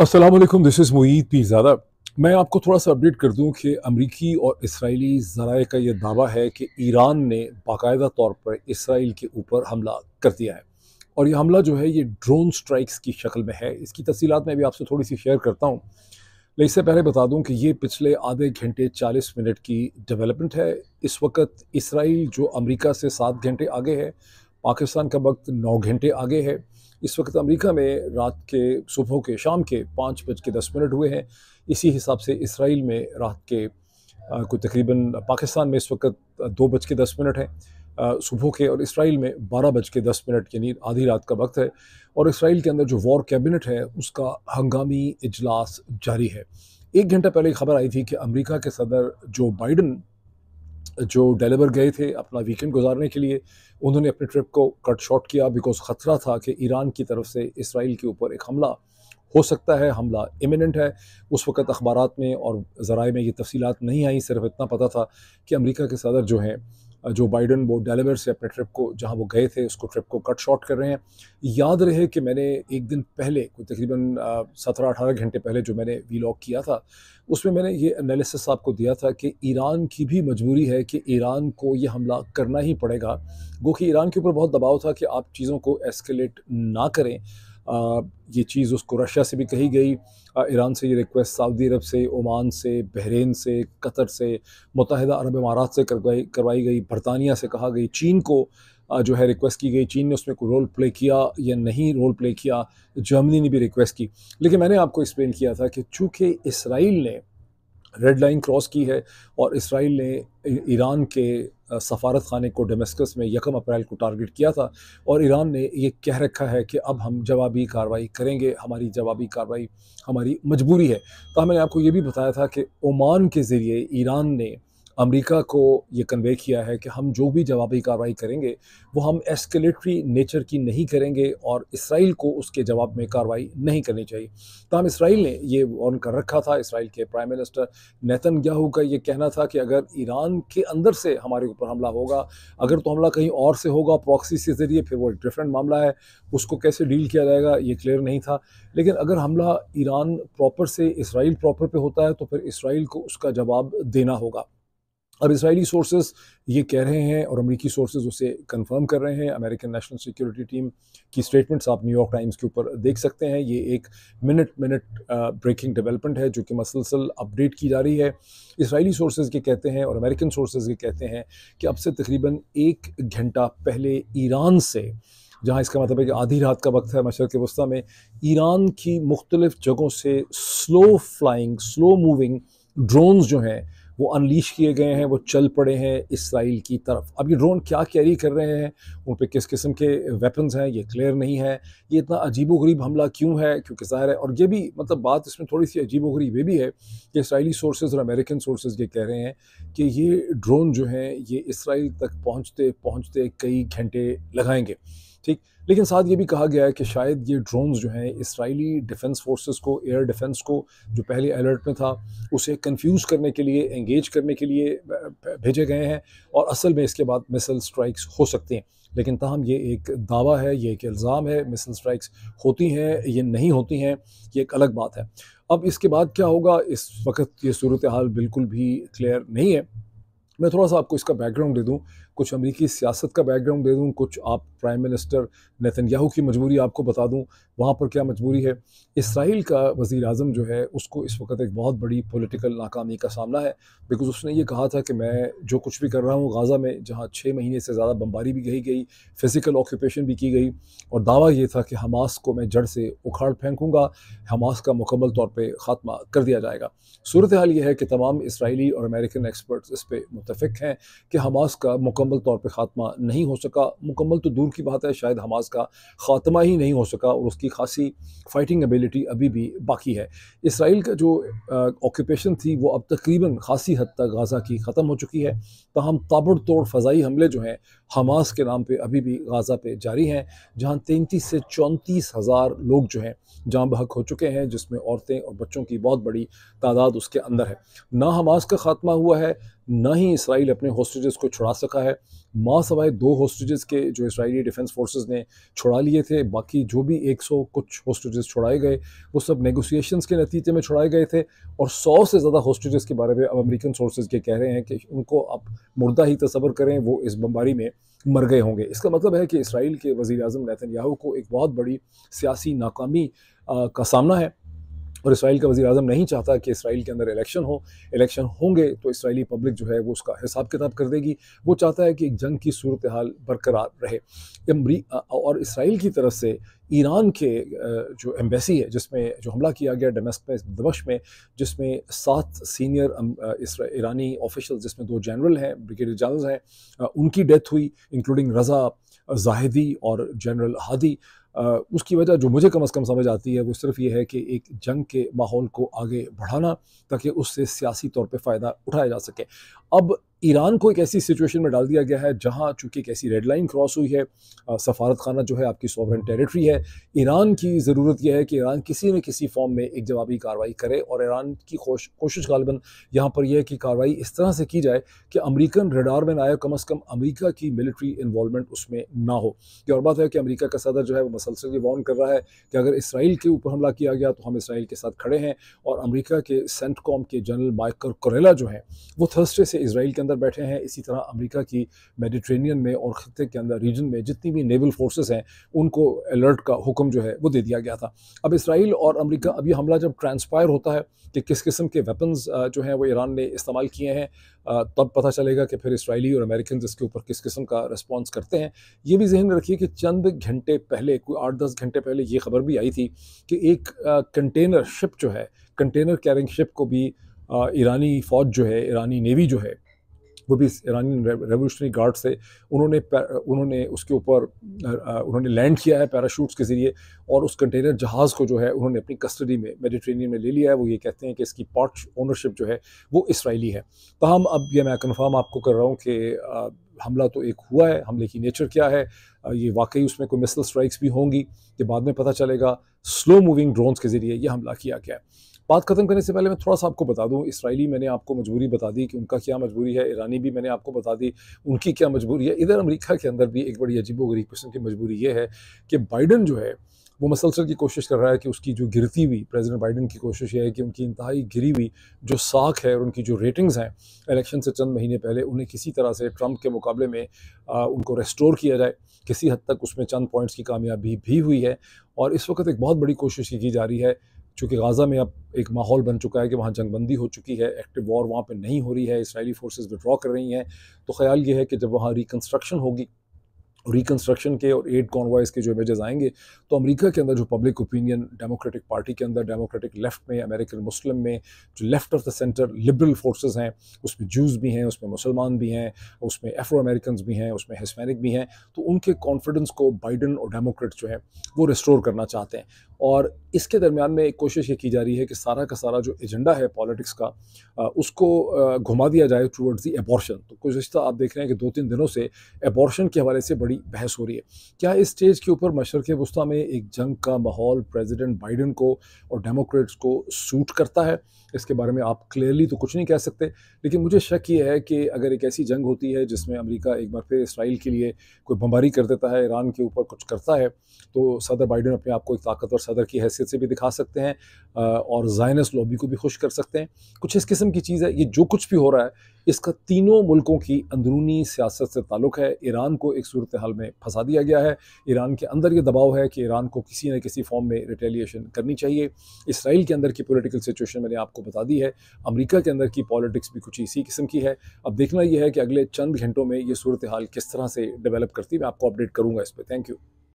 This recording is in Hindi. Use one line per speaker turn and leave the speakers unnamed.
असलम दिस इज़ मुईद पीरजादा मैं आपको थोड़ा सा अपडेट कर दूं कि अमरीकी और इसराइली जराए का यह दावा है कि ईरान ने बाकायदा तौर पर इसराइल के ऊपर हमला कर दिया है और यह हमला जो है ये ड्रोन स्ट्राइक्स की शक्ल में है इसकी तफ़ीत मैं भी आपसे थोड़ी सी शेयर करता हूँ लेकिन इससे पहले बता दूँ कि ये पिछले आधे घंटे चालीस मिनट की डेवलपमेंट है इस वक्त इसराइल जो अमरीका से सात घंटे आगे है पाकिस्तान का वक्त नौ घंटे आगे है इस वक्त अमेरिका में रात के सुबह के शाम के पाँच बज के दस मिनट हुए हैं इसी हिसाब से इसराइल में रात के कोई तकरीबन पाकिस्तान में इस वक्त दो बज के दस मिनट हैं सुबह के और इसराइल में बारह बज के दस मिनट यानी आधी रात का वक्त है और इसराइल के अंदर जो वॉर कैबिनेट है उसका हंगामी इजलास जारी है एक घंटा पहले खबर आई थी कि अमेरिका के सदर जो बाइडन जो डेलीवर गए थे अपना वीकेंड गुजारने के लिए उन्होंने अपने ट्रिप को कट शॉर्ट किया बिकॉज ख़तरा था कि ईरान की तरफ से इसराइल के ऊपर एक हमला हो सकता है हमला इमिनेंट है उस वक्त अखबार में और जरा में ये तफसीत नहीं आई सिर्फ इतना पता था कि अमरीका के सदर जो हैं जो बाइडन वो डेलीवर से अपने ट्रिप को जहाँ वो गए थे उसको ट्रिप को कट शॉर्ट कर रहे हैं याद रहे कि मैंने एक दिन पहले कोई तकरीबन सत्रह अठारह घंटे पहले जो मैंने वीलॉग किया था उसमें मैंने ये एनालिसिस आपको दिया था कि ईरान की भी मजबूरी है कि ईरान को ये हमला करना ही पड़ेगा गो कि ईरान के ऊपर बहुत दबाव था कि आप चीज़ों को एस्केलेट ना करें ये चीज़ उसको रशिया से भी कही गई ईरान से ये रिक्वेस्ट सऊदी अरब से ओमान से बहरीन से कतर से मुतहदा अरब अमारात से करवाई करवाई गई बरतानिया से कहा गई चीन को जो है रिक्वेस्ट की गई चीन ने उसमें कोई रोल प्ले किया या नहीं रोल प्ले किया जर्मनी ने भी रिक्वेस्ट की लेकिन मैंने आपको एक्सप्लेन किया था कि चूँकि इसराइल ने रेड लाइन क्रॉस की है और इसराइल ने ईरान के सफारत खाने को डोमेस्कस में यकम अप्रैल को टारगेट किया था और ईरान ने ये कह रखा है कि अब हम जवाबी कार्रवाई करेंगे हमारी जवाबी कार्रवाई हमारी मजबूरी है तो मैंने आपको ये भी बताया था कि ओमान के ज़रिए ईरान ने अमेरिका को ये कन्वे किया है कि हम जो भी जवाबी कार्रवाई करेंगे वो हम एस्केलेटरी नेचर की नहीं करेंगे और इसराइल को उसके जवाब में कार्रवाई नहीं करनी चाहिए तमाम तो इसराइल ने ये वॉर्न कर रखा था इसराइल के प्राइम मिनिस्टर नैतन याहू का ये कहना था कि अगर ईरान के अंदर से हमारे ऊपर हमला होगा अगर तो हमला कहीं और से होगा प्रॉक्सी से ज़रिए फिर वो डिफरेंट मामला है उसको कैसे डील किया जाएगा ये क्लियर नहीं था लेकिन अगर हमला ईरान प्रॉपर से इसराइल प्रॉपर पे होता है तो फिर इसराइल को उसका जवाब देना होगा अब इसराइली सोर्सेज ये कह रहे हैं और अमेरिकी सोर्सेज उसे कंफर्म कर रहे हैं अमेरिकन नेशनल सिक्योरिटी टीम की स्टेटमेंट्स आप न्यूयॉर्क टाइम्स के ऊपर देख सकते हैं ये एक मिनट मिनट ब्रेकिंग डेवलपमेंट है जो कि मसलसल अपडेट की जा रही है इसराइली सोर्सेज के कहते हैं और अमेरिकन सोर्सेज के कहते हैं कि अब से तकरीबन एक घंटा पहले ईरान से जहाँ इसका मतलब है कि आधी रात का वक्त है मशरक़ के वस्ती में ईरान की मुख्तलिफ़ जगहों से slow flying slow moving drones जो हैं वो अनलीश किए गए हैं वो चल पड़े हैं इसराइल की तरफ अब ये ड्रोन क्या कैरी कर रहे हैं उन पर किस किस्म के वेपन्स हैं ये क्लियर नहीं है ये इतना अजीबोगरीब हमला क्यों है क्योंकि ज़ाहिर है और ये भी मतलब बात इसमें थोड़ी सी अजीबो गरीब ये भी है कि इसराइली सोर्सेज और अमेरिकन सोर्सेज ये कह रहे हैं कि ये ड्रोन जो हैं ये इसराइल तक पहुँचते पहुँचते कई घंटे लगाएंगे ठीक लेकिन साथ ये भी कहा गया है कि शायद ये ड्रोन्स जो हैं इसराइली डिफेंस फोर्सेस को एयर डिफेंस को जो पहले अलर्ट में था उसे कंफ्यूज करने के लिए एंगेज करने के लिए भेजे गए हैं और असल में इसके बाद मिसल स्ट्राइक्स हो सकती हैं लेकिन तहम ये एक दावा है ये एक इल्ज़ाम है मिसल स्ट्राइक्स होती हैं ये नहीं होती हैं ये एक अलग बात है अब इसके बाद क्या होगा इस वक्त ये सूरत हाल बिल्कुल भी क्लियर नहीं है मैं थोड़ा सा आपको इसका बैकग्राउंड दे दूँ कुछ अमेरिकी सियासत का बैकग्राउंड दे दूँ कुछ आप प्राइम मिनिस्टर नितिन याहू की मजबूरी आपको बता दूँ वहाँ पर क्या मजबूरी है इसराइल का वज़ी अजम जो है उसको इस वक्त एक बहुत बड़ी पोलिटिकल नाकामी का सामना है बिकॉज़ उसने ये कहा था कि मैं जो कुछ भी कर रहा हूँ गाज़ा में जहाँ छः महीने से ज़्यादा बम्बारी भी कही गई फ़िज़िकल ऑक्यूपेशन भी की गई और दावा ये था कि हमास को मैं जड़ से उखाड़ फेंकूँगा हमास का मुकम्मल तौर पर ख़ात्मा कर दिया जाएगा सूरत हाल ये है कि तमाम इसराइली और अमेरिकन एक्सपर्ट्स इस पर मुतफ़ हैं कि हमास का मुकम्मल तौर पर ख़ात्मा नहीं हो सका मुकम्मल तो दूर की बात है शायद हमास का ख़ात्मा ही नहीं हो सका और उसकी खासी फ़ाइटिंग एबिलिटी अभी भी बाकी है इसराइल का जो ऑक्यूपेशन थी वो अब तकरीबन खासी हद तक गाज़ा की ख़त्म हो चुकी है तहम ताबड़तोड़ फ़जाई हमले जो हैं हमास के नाम पर अभी भी गाज़ा पे जारी हैं जहाँ तैंतीस से चौंतीस हज़ार लोग जो हैं जहाँ बहक हो चुके हैं जिसमें औरतें और बच्चों की बहुत बड़ी तादाद उसके अंदर है ना हमास का ख़ात्मा हुआ है ना ही इसराइल अपने हॉस्टेजेस को छुड़ा सका है माँ सवाए दो हॉस्टेजेस के जो इसराइली डिफेंस फोर्सेस ने छुड़ा लिए थे बाकी जो भी 100 कुछ हॉस्टेजेस छुड़ाए गए वो सब नेगोशिएशंस के नतीजे में छुड़ाए गए थे और 100 से ज़्यादा हॉस्टेजेस के बारे में अब अमेरिकन सोर्सेज के कह रहे हैं कि उनको आप मुर्दा ही तस्वर करें वो इस बम्बारी में मर गए होंगे इसका मतलब है कि इसराइल के वज़ी अजम याहू को एक बहुत बड़ी सियासी नाकामी आ, का सामना है और इसराइल का वजी अजम नहीं चाहता कि इसराइल के अंदर इलेक्शन हो इलेक्शन होंगे तो इसराइली पब्लिक जो है वो उसका हिसाब किताब कर देगी वो चाहता है कि एक जंग की सूरत हाल बरकरार रहे और इसराइल की तरफ से ईरान के जो एम्बेसी है जिसमें जो हमला किया गया डोमेस्क में दबश में जिसमें सात सीनियर ईरानी ऑफिशल जिसमें दो जनरल हैं ब्रिगेडियर जनरल हैं उनकी डेथ हुई इंक्लूडिंग रज़ा जाहिदी और जनरल हादी उसकी वजह जो मुझे कम अज़ कम समझ आती है वो सिर्फ ये है कि एक जंग के माहौल को आगे बढ़ाना ताकि उससे सियासी तौर पर फ़ायदा उठाया जा सके अब ईरान को एक ऐसी सिचुएशन में डाल दिया गया है जहां चूंकि एक ऐसी रेड लाइन क्रॉस हुई है सफारत खाना जो है आपकी सॉवरन टेरिटरी है ईरान की ज़रूरत यह है कि ईरान किसी न किसी फॉर्म में एक जवाबी कार्रवाई करे और ईरान की कोश, कोशिश गालबन यहाँ पर यह है कि कार्रवाई इस तरह से की जाए कि अमरीकन रेडार में ना आए कम अज़ कम अमरीका की मिलिट्री इन्वॉलमेंट उसमें ना हो ये और बात है कि अमरीका का सदर जो है वो मसलसल ये वार्न कर रहा है कि अगर इसराइल के ऊपर हमला किया गया तो हम इसराइल के साथ खड़े हैं और अमरीका के सेंट के जनरल माइकर कोरेला जो हैं वो थर्सडे से इसराइल के अंदर अंदर बैठे हैं इसी तरह अमेरिका की मेडिट्रेनियन में और ख़त्े के अंदर रीजन में जितनी भी नेवल फोर्सेस हैं उनको अलर्ट का हुक्म जो है वो दे दिया गया था अब इसराइल और अमेरिका अब ये हमला जब ट्रांसपायर होता है कि किस किस्म के वेपन्स जो हैं वो ईरान ने इस्तेमाल किए हैं तब पता चलेगा कि फिर इसराइली और अमेरिकन इसके ऊपर किस किस्म का रिस्पॉन्स करते हैं ये भी जहन रखिए कि चंद घंटे पहले कोई आठ दस घंटे पहले ये खबर भी आई थी कि एक कंटेनर शिप जो है कंटेनर कैरिंग शिप को भी ईरानी फ़ौज जो है ईरानी नेवी जो है वो भी ईरानी रेवोल्यूशनरी गार्ड से उन्होंने उन्होंने उसके ऊपर उन्होंने लैंड किया है पैराशूट्स के ज़रिए और उस कंटेनर जहाज़ को जो है उन्होंने अपनी कस्टडी में मेडिट्रेनियन में ले लिया है वो ये कहते हैं कि इसकी पार्ट ओनरशिप जो है वो इसराइली है तहम तो अब ये मैं कन्फर्म आपको कर रहा हूँ कि हमला तो एक हुआ है हमले की नेचर क्या है ये वाकई उसमें कोई मिसल स्ट्राइक्स भी होंगी ये बाद में पता चलेगा स्लो मूविंग ड्रोन्स के ज़रिए यह हमला किया गया है बात ख़त्म करने से पहले मैं थोड़ा सा आपको बता दूँ इसराइली मैंने आपको मजबूरी बता दी कि उनका क्या मजबूरी है ईरानी भी मैंने आपको बता दी उनकी क्या मजबूरी है इधर अमरीका के अंदर भी एक बड़ी अजीबो गरीब किस्म की मजबूरी ये है कि बाइडन जो है वो मसलसल की कोशिश कर रहा है कि उसकी जो गिरती हुई प्रेसिडेंट बाइडन की कोशिश यह है कि उनकी इंतहाई गिरी हुई जो साख है और उनकी जो रेटिंग्स हैं इलेक्शन से चंद महीने पहले उन्हें किसी तरह से ट्रंप के मुकाबले में आ, उनको रेस्टोर किया जाए किसी हद तक उसमें चंद पॉइंट्स की कामयाबी भी हुई है और इस वक्त एक बहुत बड़ी कोशिश की जा रही है चूँकि गाज़ा में अब एक माहौल बन चुका है कि वहाँ जंगबंदी हो चुकी है एक्टिव वॉर वहाँ पर नहीं हो रही है इसराइली फोर्सेज विड्रॉ कर रही हैं तो ख्याल ये है कि जब वहाँ रिकन्स्ट्रक्शन होगी रिकन्स्ट्रक्शन के और एड कॉन्वाइज़ के जो इमेजेस आएंगे तो अमेरिका के अंदर जो पब्लिक ओपिनियन डेमोक्रेटिक पार्टी के अंदर डेमोक्रेटिक लेफ्ट में अमेरिकन मुस्लिम में जो left of the centre liberal forces हैं उसमें जूस भी हैं उसमें मुसलमान भी हैं उसमें एफ्रो अमेरिकन भी हैं उसमें हिस्पैनिक भी हैं तो उनके कॉन्फिडेंस को बाइडन और डेमोक्रेट जो है वो रिस्टोर करना चाहते हैं और इसके दरमियान में एक कोशिश ये की जा रही है कि सारा का सारा जो एजेंडा है पॉलिटिक्स का उसको घुमा दिया जाए टूवर्ड्स दी एबॉर्शन तो रिश्ता आप देख रहे हैं कि दो तीन दिनों से एबॉर्शन के हवाले से बड़ी बड़ी बहस हो रही है क्या इस स्टेज के ऊपर मशरक़ वस्ती में एक जंग का माहौल प्रेसिडेंट बाइडन को और डेमोक्रेट्स को सूट करता है इसके बारे में आप क्लियरली तो कुछ नहीं कह सकते लेकिन मुझे शक ये है कि अगर एक ऐसी जंग होती है जिसमें अमेरिका एक बार फिर इसराइल के लिए कोई बमबारी कर देता है ईरान के ऊपर कुछ करता है तो सदर बाइडन अपने आप को एक ताकतवर सदर की हैसियत से भी दिखा सकते हैं और जायनस लॉबी को भी खुश कर सकते हैं कुछ इस किस्म की चीज़ है ये जो कुछ भी हो रहा है इसका तीनों मुल्कों की अंदरूनी सियासत से ताल्लुक़ है ईरान को एक सूरत हाल में फंसा दिया गया है ईरान के अंदर ये दबाव है कि ईरान को किसी न किसी फॉर्म में रिटेलिएशन करनी चाहिए इसराइल के अंदर की पोलिटिकल सिचुएशन मैंने आपको बता दी है अमरीका के अंदर की पॉलिटिक्स भी कुछ इसी किस्म की है अब देखना यह है कि अगले चंद घंटों में ये सूरत हाल किस तरह से डेवलप करती है मैं आपको अपडेट करूँगा इस पर थैंक यू